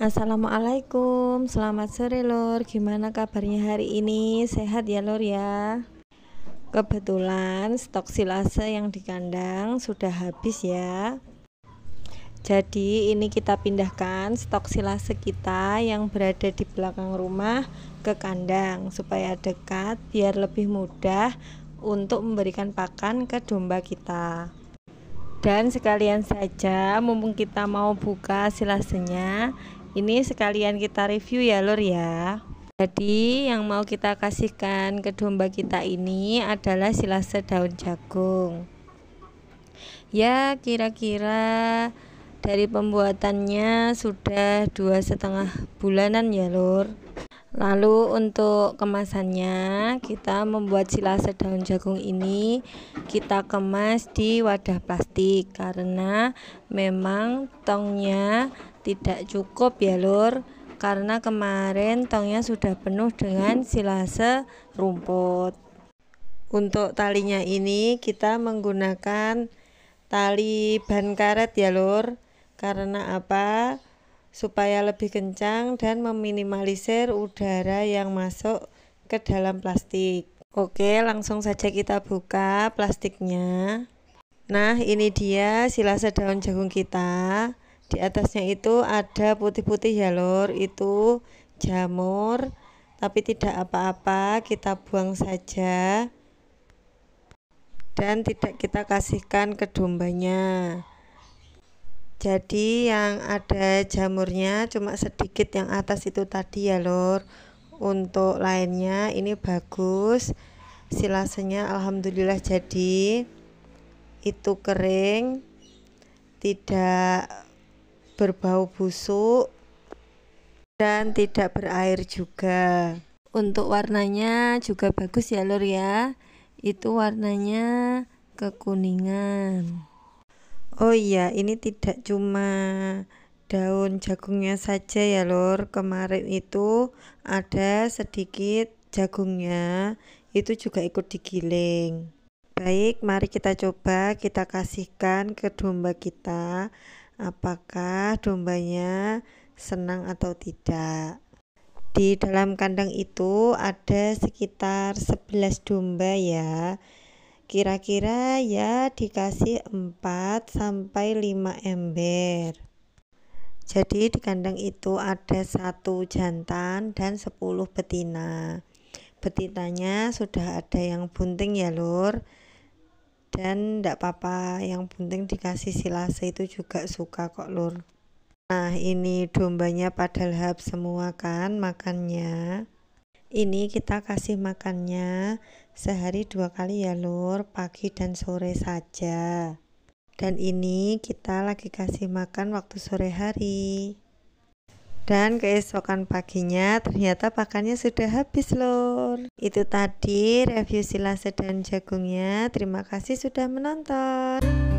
Assalamualaikum, selamat sore lor. Gimana kabarnya hari ini? Sehat ya lor ya. Kebetulan stok silase yang di kandang sudah habis ya. Jadi ini kita pindahkan stok silase kita yang berada di belakang rumah ke kandang supaya dekat biar lebih mudah untuk memberikan pakan ke domba kita. Dan sekalian saja mumpung kita mau buka silasenya, ini sekalian kita review ya Lur ya. Jadi yang mau kita kasihkan ke domba kita ini adalah silase daun jagung. Ya kira-kira dari pembuatannya sudah dua setengah bulanan ya Lur. Lalu untuk kemasannya kita membuat silase daun jagung ini kita kemas di wadah plastik karena memang tongnya tidak cukup ya lur karena kemarin tongnya sudah penuh dengan silase rumput untuk talinya ini kita menggunakan tali ban karet ya lur karena apa supaya lebih kencang dan meminimalisir udara yang masuk ke dalam plastik oke langsung saja kita buka plastiknya nah ini dia silase daun jagung kita di atasnya itu ada putih-putih ya lor itu jamur tapi tidak apa-apa kita buang saja dan tidak kita kasihkan ke dombanya jadi yang ada jamurnya cuma sedikit yang atas itu tadi ya lor untuk lainnya ini bagus silasenya alhamdulillah jadi itu kering tidak berbau busuk dan tidak berair juga untuk warnanya juga bagus ya lur ya itu warnanya kekuningan oh iya ini tidak cuma daun jagungnya saja ya lur kemarin itu ada sedikit jagungnya itu juga ikut digiling baik mari kita coba kita kasihkan ke domba kita apakah dombanya senang atau tidak. Di dalam kandang itu ada sekitar 11 domba ya. Kira-kira ya dikasih 4 sampai 5 ember. Jadi di kandang itu ada satu jantan dan 10 betina. Betinanya sudah ada yang bunting ya, Lur dan tidak apa-apa yang penting dikasih silase itu juga suka kok lur nah ini dombanya pada lahap semua kan makannya ini kita kasih makannya sehari dua kali ya lur pagi dan sore saja dan ini kita lagi kasih makan waktu sore hari dan keesokan paginya ternyata pakannya sudah habis loh. Itu tadi review silase dan jagungnya Terima kasih sudah menonton